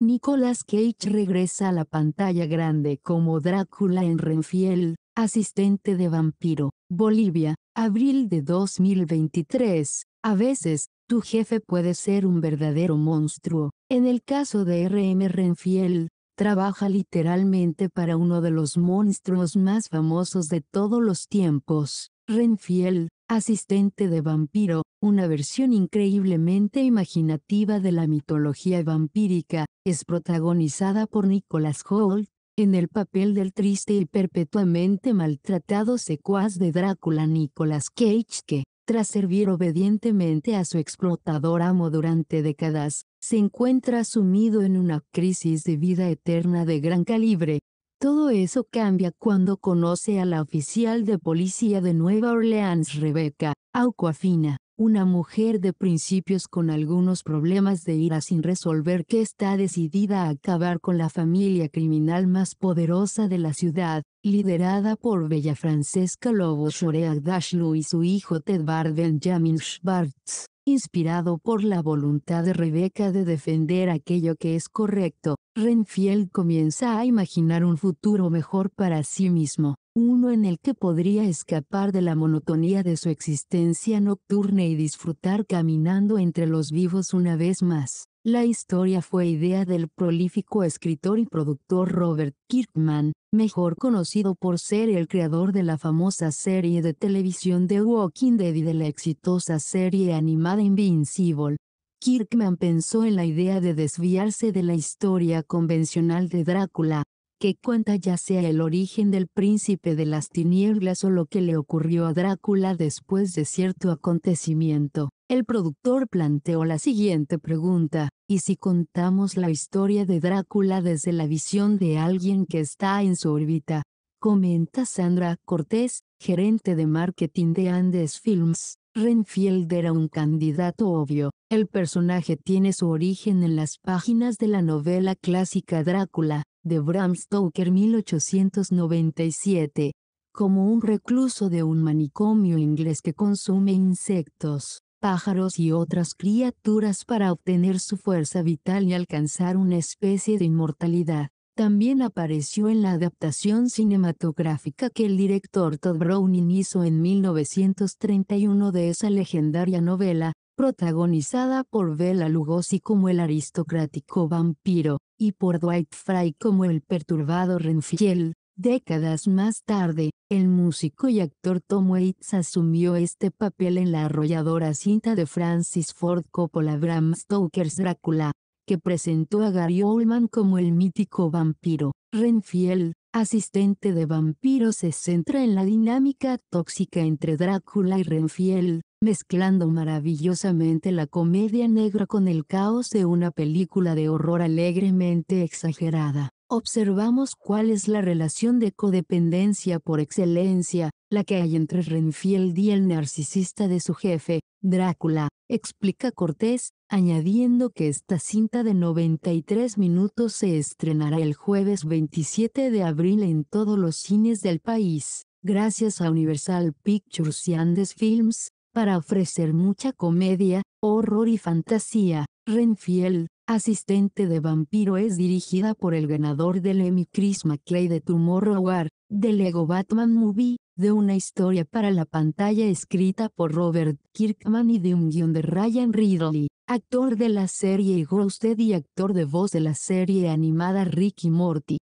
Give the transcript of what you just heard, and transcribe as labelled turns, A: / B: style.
A: Nicolas Cage regresa a la pantalla grande como Drácula en Renfiel, asistente de vampiro, Bolivia, abril de 2023. A veces, tu jefe puede ser un verdadero monstruo. En el caso de RM Renfiel, trabaja literalmente para uno de los monstruos más famosos de todos los tiempos. Renfiel asistente de vampiro, una versión increíblemente imaginativa de la mitología vampírica, es protagonizada por Nicholas Holt, en el papel del triste y perpetuamente maltratado secuaz de Drácula Nicholas Cage que, tras servir obedientemente a su explotador amo durante décadas, se encuentra sumido en una crisis de vida eterna de gran calibre, todo eso cambia cuando conoce a la oficial de policía de Nueva Orleans Rebeca, Aquafina, una mujer de principios con algunos problemas de ira sin resolver que está decidida a acabar con la familia criminal más poderosa de la ciudad, liderada por Bella Francesca Lobo Shorea Dashlu y su hijo Ted Benjamin Schwartz, inspirado por la voluntad de Rebeca de defender aquello que es correcto, Renfield comienza a imaginar un futuro mejor para sí mismo uno en el que podría escapar de la monotonía de su existencia nocturna y disfrutar caminando entre los vivos una vez más. La historia fue idea del prolífico escritor y productor Robert Kirkman, mejor conocido por ser el creador de la famosa serie de televisión The Walking Dead y de la exitosa serie animada Invincible. Kirkman pensó en la idea de desviarse de la historia convencional de Drácula, que cuenta ya sea el origen del príncipe de las tinieblas o lo que le ocurrió a Drácula después de cierto acontecimiento. El productor planteó la siguiente pregunta, ¿y si contamos la historia de Drácula desde la visión de alguien que está en su órbita? Comenta Sandra Cortés, gerente de marketing de Andes Films. Renfield era un candidato obvio. El personaje tiene su origen en las páginas de la novela clásica Drácula, de Bram Stoker 1897, como un recluso de un manicomio inglés que consume insectos, pájaros y otras criaturas para obtener su fuerza vital y alcanzar una especie de inmortalidad. También apareció en la adaptación cinematográfica que el director Todd Browning hizo en 1931 de esa legendaria novela, protagonizada por Bela Lugosi como el aristocrático vampiro, y por Dwight Fry como el perturbado Renfiel. Décadas más tarde, el músico y actor Tom Waits asumió este papel en la arrolladora cinta de Francis Ford Coppola Bram Stoker's Drácula, que presentó a Gary Oldman como el mítico vampiro. Renfield, asistente de vampiro se centra en la dinámica tóxica entre Drácula y Renfield, mezclando maravillosamente la comedia negra con el caos de una película de horror alegremente exagerada. Observamos cuál es la relación de codependencia por excelencia, la que hay entre Renfield y el narcisista de su jefe, Drácula, explica Cortés, añadiendo que esta cinta de 93 minutos se estrenará el jueves 27 de abril en todos los cines del país, gracias a Universal Pictures y Andes Films, para ofrecer mucha comedia, horror y fantasía. Renfield, asistente de vampiro es dirigida por el ganador del Emmy Chris McClay de Tomorrow de Lego Batman Movie, de una historia para la pantalla escrita por Robert Kirkman y de un guion de Ryan Ridley, actor de la serie Ghosted y actor de voz de la serie animada Ricky Morty.